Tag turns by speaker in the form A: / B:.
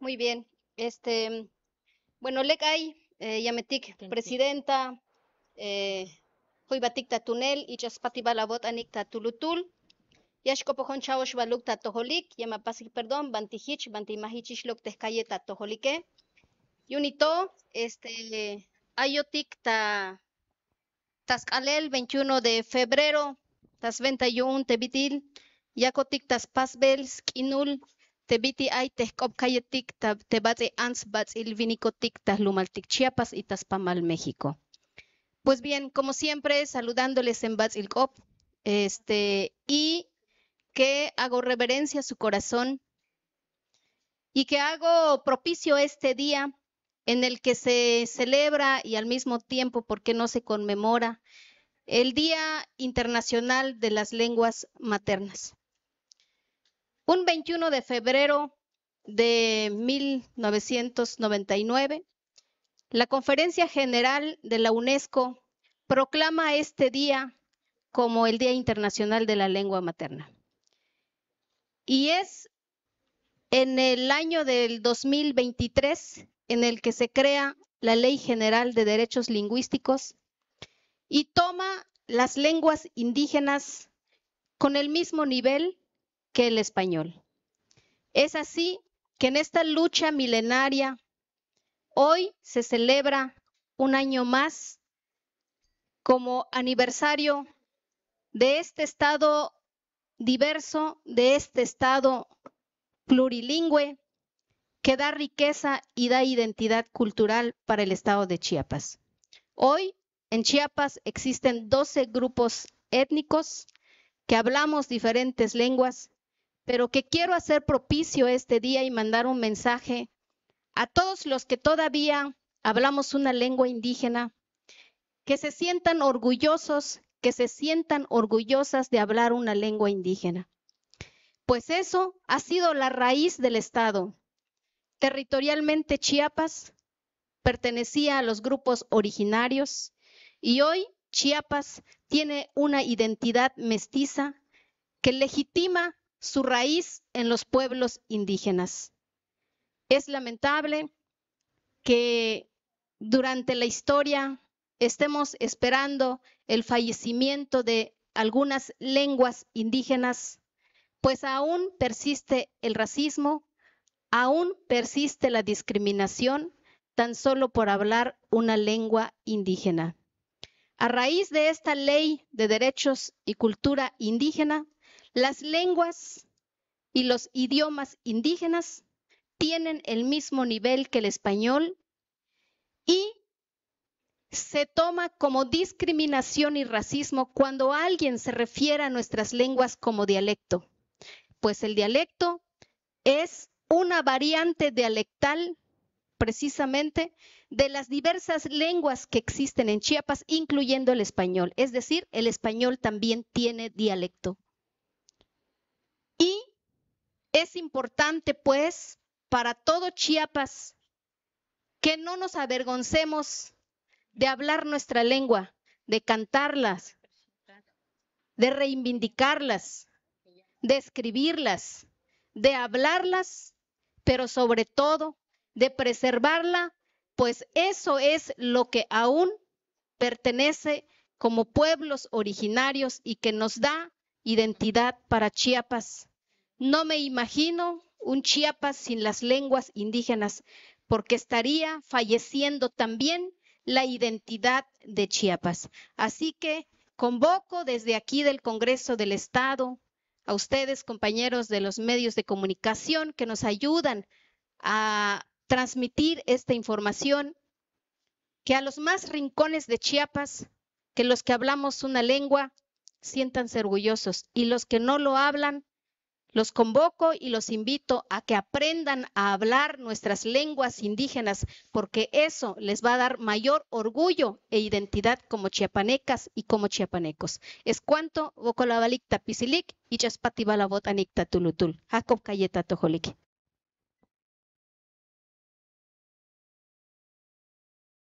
A: Muy bien. Este, bueno, lecay, eh, yametik, presidenta, eh, hoy batik tatunel, y chaspati balabot anik tatulutul, yashkopojon chaosh toholik, ya yamapasik, perdón, bantijich, bantimajichich lok tezcaye y eh. yunito, este, ayotik ta, taskalel, 21 de febrero, tas 21 tebitil, yakotik tas kinul, Tebiti Texcopcayeticta, Tebate tas tas Lumaltic Chiapas y Taspamal, México. Pues bien, como siempre, saludándoles en Bats Cop, este, y que hago reverencia a su corazón y que hago propicio este día en el que se celebra y al mismo tiempo, porque no se conmemora, el Día Internacional de las Lenguas Maternas. Un 21 de febrero de 1999, la Conferencia General de la UNESCO proclama este día como el Día Internacional de la Lengua Materna. Y es en el año del 2023 en el que se crea la Ley General de Derechos Lingüísticos y toma las lenguas indígenas con el mismo nivel que el español. Es así que en esta lucha milenaria, hoy se celebra un año más como aniversario de este Estado diverso, de este Estado plurilingüe, que da riqueza y da identidad cultural para el Estado de Chiapas. Hoy en Chiapas existen 12 grupos étnicos que hablamos diferentes lenguas pero que quiero hacer propicio este día y mandar un mensaje a todos los que todavía hablamos una lengua indígena, que se sientan orgullosos, que se sientan orgullosas de hablar una lengua indígena. Pues eso ha sido la raíz del Estado. Territorialmente Chiapas pertenecía a los grupos originarios y hoy Chiapas tiene una identidad mestiza que legitima su raíz en los pueblos indígenas. Es lamentable que durante la historia estemos esperando el fallecimiento de algunas lenguas indígenas, pues aún persiste el racismo, aún persiste la discriminación tan solo por hablar una lengua indígena. A raíz de esta ley de derechos y cultura indígena, las lenguas y los idiomas indígenas tienen el mismo nivel que el español y se toma como discriminación y racismo cuando alguien se refiere a nuestras lenguas como dialecto, pues el dialecto es una variante dialectal precisamente de las diversas lenguas que existen en Chiapas, incluyendo el español. Es decir, el español también tiene dialecto. Es importante, pues, para todo Chiapas que no nos avergoncemos de hablar nuestra lengua, de cantarlas, de reivindicarlas, de escribirlas, de hablarlas, pero sobre todo de preservarla, pues eso es lo que aún pertenece como pueblos originarios y que nos da identidad para Chiapas. No me imagino un Chiapas sin las lenguas indígenas, porque estaría falleciendo también la identidad de Chiapas. Así que convoco desde aquí del Congreso del Estado a ustedes, compañeros de los medios de comunicación, que nos ayudan a transmitir esta información, que a los más rincones de Chiapas, que los que hablamos una lengua, sientanse orgullosos y los que no lo hablan, los convoco y los invito a que aprendan a hablar nuestras lenguas indígenas, porque eso les va a dar mayor orgullo e identidad como chiapanecas y como chiapanecos. Es cuanto, Bocolabalik Tapisilik y Chaspatibalabotanicta Tatulutul Jacob Cayeta tojolik